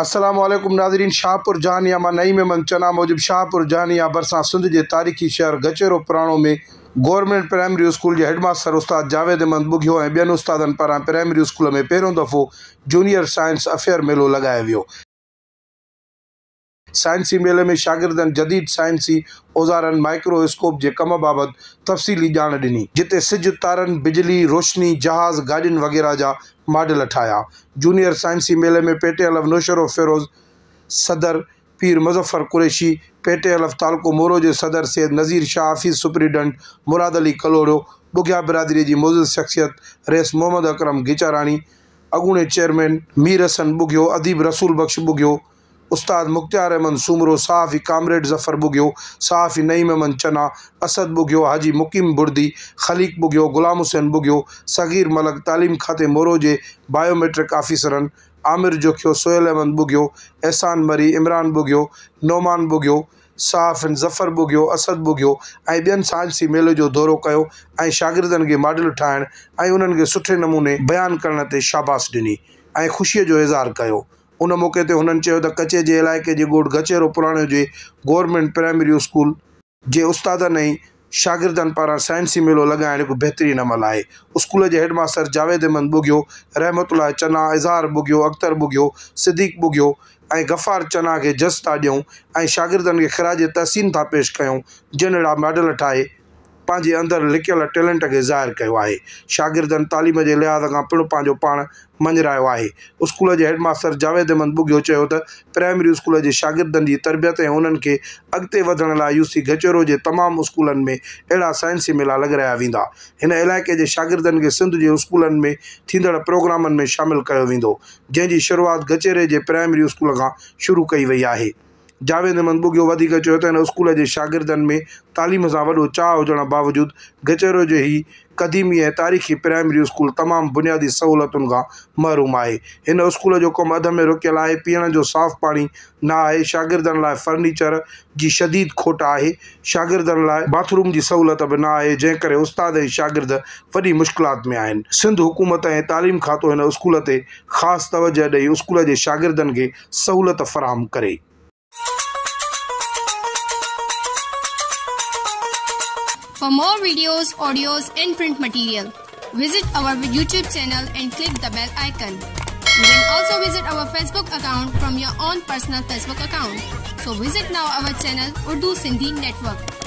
Aslam Nadreen Shahpur जान या मां नई में मंचना मूजिबि शाहपुर जान भरसा भरिसां सिंध जे तारीख़ी शहर गचेरो पुराणो में गवर्नमेंट प्राइमरी स्कूल के हेडमास्टर उस्ताद जावेद अहमद बुघियो ऐं ॿियनि उस्तादनि पारां प्राइमरी स्कूल में पहिरियों दफ़ो जूनियर साइंस अफेयर मेलो लॻायो वियो साइंसी मेले में शागिर्दनि जदीद साइंसी औज़ारनि माइक्रोस्कोप के कम बाबत तफ़सीली ॼाण ॾिनी जिते सिज तारनि बिजली रोशनी जहाज़ गाॾियुनि वग़ैरह जा मॉडल ठाया जूनियर साइंसी मेले में पेटे अलफ नौशरो फ़िरोज़ सदर पीर मुज़फ़र कुरैशी पेटे अलफ तालको मोरो के सदर सैद नज़ीर शाह हफ़ीज़ सुपरिटेंडेंट मुराद अली कलोड़ो बुगिया बिरादरी की मौजूद शख्सियत रेस मोहम्मद अकरम गिचारानी अगूणे चेयरमैन मीर हसन बुगियो अदीब रसूल बख्श बुगियो उस्ताद मुख़्तियार अहमन सूमरो साफ़ ई काम्रेड ज़फ़र बुगियो साफ़ ई नईम अहमन चना असद बुगियो हाजी मुक़ीम बुर्दी खलीक बुगियो गुलाम हुसैन बुगियो सगीर मलक तालीम खाते मोरो जे बायोमेट्रिक आफ़िसरनि आमिर जोखियो सोहेल अहमद बुगियो एहसान मरी इमरान भुॻियो नोमान भुॻियो साफ़िन ज़फर बुगियो असद बुगियो ऐं ॿियनि साइंसी मेले जो दौरो कयो ऐं शागिर्दनि खे मॉडल ठाहिणु ऐं उन्हनि खे सुठे नमूने बयानु करण ते शाबास ॾिनी ऐं ख़ुशीअ जो इज़ार कयो उन मौक़े ते हुननि चयो त कचे जे इलाइक़े जे ॻोठु गचेरो पुराणे हुजे गवर्मेंट प्राइमरी स्कूल जे उस्तादनि ऐं शागिर्दनि पारां साइंसी मेलो लॻाइणु हिकु बहितरीन अमल आहे स्कूल जे हेडमास्टर जावेद अहमद बुॻियो रहमत अल चना इज़हार बुगियो अख़्तर बुगियो सिद्दीक़ बुॻियो ऐं ग़फ़ार चना खे जस था ॾियूं ऐं शागिर्दनि खे ख़िराज तहसीन था पेश कयूं जिन अहिड़ा मॅडल ठाहे पंहिंजे अंदरि लिकियल टैलेंट खे ज़ाहिर कयो आहे शागिर्दनि तालीम जे लिहाज़ खां पिणु पंहिंजो पाण मञरायो आहे स्कूल जे हेडमास्टर जावेद अहमद बुगियो चयो त प्राइमरी स्कूल जे शागिर्दनि जी तरबियत ऐं उन्हनि खे अॻिते वधण लाइ यूसी गचेरो जे तमामु स्कूलनि में अहिड़ा साइंसी मेला लॻाया वेंदा हिन इलाइक़े जे शागिर्दनि खे सिंध जे स्कूलनि में थींदड़ प्रोग्रामनि में शामिलु कयो वेंदो जंहिंजी शुरूआति गचेरे जे प्राइमरी स्कूल खां शुरू कई वई आहे जावेद अहमद बुॻियो वधीक चयो त स्कूल के शागिर्दनि में तालीम से वो चाह हुजण बावजूद गचहरो जे ही क़दीमी ऐं तारीख़ी प्राइमरी स्कूल तमाम बुनियादी सहूलत का महरूम है इन स्कूल जो कम अध में रुकल है पीअण जो साफ पानी ना है शागिर्दनि लाइ फर्नीचर की शदीद खोट है शागिर्दनि लाइ बाथरूम की सहूलत भी ना है जंहिं उस्ताद ए शागिर्दु वही मुश्किल में आहिनि सिंध हुकूमत ए तालीम खातों स्कूल से खास तवज दई स्कूल के शागिर्दनि के सहूलत फ़राहम करें For more videos, audios and print material, visit our YouTube channel and click the bell icon. You can also visit our Facebook account from your own personal Facebook account. So visit now our channel Urdu Sindhi Network.